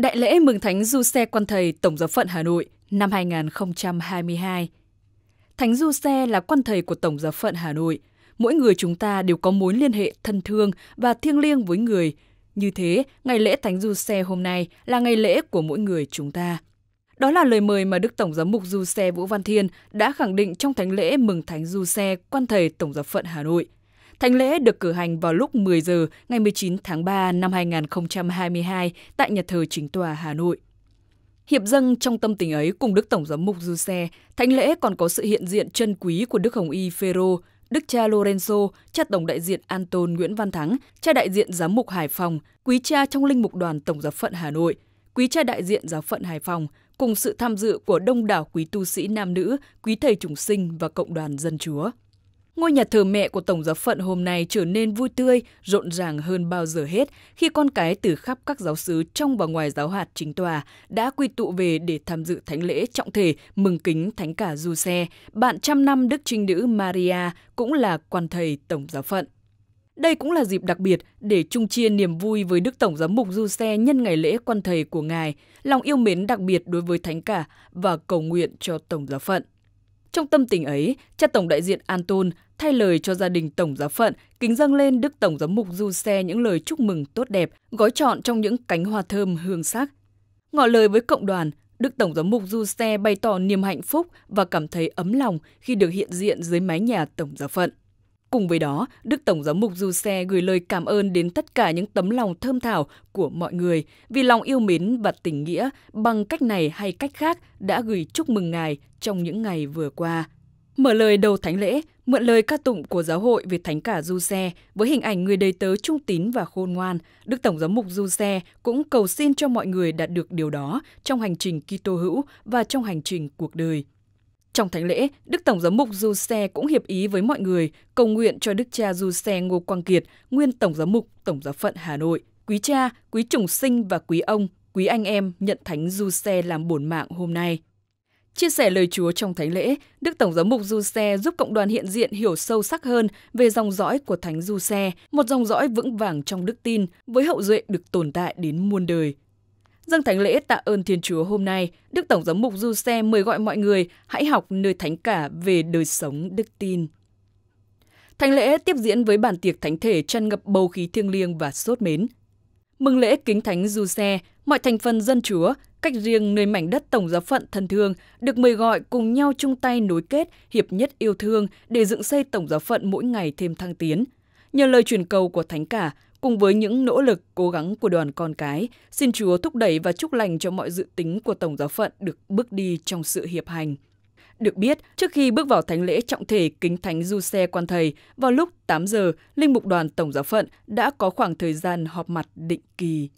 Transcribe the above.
Đại lễ mừng Thánh Du Xe Quan Thầy Tổng giáo phận Hà Nội năm 2022. Thánh Du Xe là quan thầy của Tổng giáo phận Hà Nội. Mỗi người chúng ta đều có mối liên hệ thân thương và thiêng liêng với người. Như thế, ngày lễ Thánh Du Xe hôm nay là ngày lễ của mỗi người chúng ta. Đó là lời mời mà Đức Tổng giám mục Du Xe Vũ Văn Thiên đã khẳng định trong thánh lễ mừng Thánh Du Xe quan thầy Tổng giáo phận Hà Nội – Thánh lễ được cử hành vào lúc 10 giờ ngày 19 tháng 3 năm 2022 tại nhà thờ chính tòa Hà Nội. Hiệp dâng trong tâm tình ấy cùng Đức Tổng giám mục Du Xe, thánh lễ còn có sự hiện diện chân quý của Đức Hồng Y Phêrô, Đức cha Lorenzo, cha tổng đại diện Anton Nguyễn Văn Thắng, cha đại diện giám mục Hải Phòng, quý cha trong linh mục đoàn Tổng giáo phận Hà Nội, quý cha đại diện giáo phận Hải Phòng, cùng sự tham dự của đông đảo quý tu sĩ nam nữ, quý thầy chủng sinh và cộng đoàn dân chúa. Ngôi nhà thờ mẹ của Tổng giáo phận hôm nay trở nên vui tươi, rộn ràng hơn bao giờ hết khi con cái từ khắp các giáo sứ trong và ngoài giáo hạt chính tòa đã quy tụ về để tham dự thánh lễ trọng thể mừng kính Thánh cả Du Xe, bạn trăm năm Đức Trinh Nữ Maria cũng là quan thầy Tổng giáo phận. Đây cũng là dịp đặc biệt để chung chia niềm vui với Đức Tổng Giám mục Du Xe nhân ngày lễ quan thầy của Ngài, lòng yêu mến đặc biệt đối với Thánh Cả và cầu nguyện cho Tổng giáo phận. Trong tâm tình ấy, cha tổng đại diện Anton thay lời cho gia đình tổng giáo phận kính dâng lên Đức Tổng giám mục Du Xe những lời chúc mừng tốt đẹp, gói trọn trong những cánh hoa thơm hương sắc. Ngỏ lời với cộng đoàn, Đức Tổng giám mục Du Xe bày tỏ niềm hạnh phúc và cảm thấy ấm lòng khi được hiện diện dưới mái nhà tổng giáo phận. Cùng với đó, Đức Tổng giám mục Du Xe gửi lời cảm ơn đến tất cả những tấm lòng thơm thảo của mọi người vì lòng yêu mến và tình nghĩa bằng cách này hay cách khác đã gửi chúc mừng Ngài trong những ngày vừa qua. Mở lời đầu thánh lễ, mượn lời ca tụng của giáo hội về thánh cả Du Xe với hình ảnh người đầy tớ trung tín và khôn ngoan, Đức Tổng giám mục Du Xe cũng cầu xin cho mọi người đạt được điều đó trong hành trình Kitô hữu và trong hành trình cuộc đời. Trong thánh lễ, Đức Tổng giám mục Du Xe cũng hiệp ý với mọi người cầu nguyện cho Đức cha Du Xe Ngô Quang Kiệt, nguyên Tổng giám mục Tổng giáo phận Hà Nội, quý cha, quý trùng sinh và quý ông, quý anh em nhận thánh Du Xe làm bổn mạng hôm nay. Chia sẻ lời Chúa trong thánh lễ, Đức Tổng giám mục Du Xe giúp cộng đoàn hiện diện hiểu sâu sắc hơn về dòng dõi của Thánh Du Xe, một dòng dõi vững vàng trong đức tin, với hậu duệ được tồn tại đến muôn đời dâng thánh lễ tạ ơn Thiên Chúa hôm nay, Đức Tổng giám mục Du Xe mời gọi mọi người hãy học nơi thánh cả về đời sống đức tin. Thánh lễ tiếp diễn với bản tiệc thánh thể tràn ngập bầu khí thiêng liêng và sốt mến. Mừng lễ kính thánh Du Xe, mọi thành phần dân Chúa, cách riêng nơi mảnh đất tổng giáo phận thân thương được mời gọi cùng nhau chung tay nối kết, hiệp nhất yêu thương để dựng xây tổng giáo phận mỗi ngày thêm thăng tiến. Nhờ lời truyền cầu của thánh cả, Cùng với những nỗ lực, cố gắng của đoàn con cái, xin Chúa thúc đẩy và chúc lành cho mọi dự tính của Tổng giáo phận được bước đi trong sự hiệp hành. Được biết, trước khi bước vào thánh lễ trọng thể kính thánh du xe quan thầy, vào lúc 8 giờ, Linh mục đoàn Tổng giáo phận đã có khoảng thời gian họp mặt định kỳ.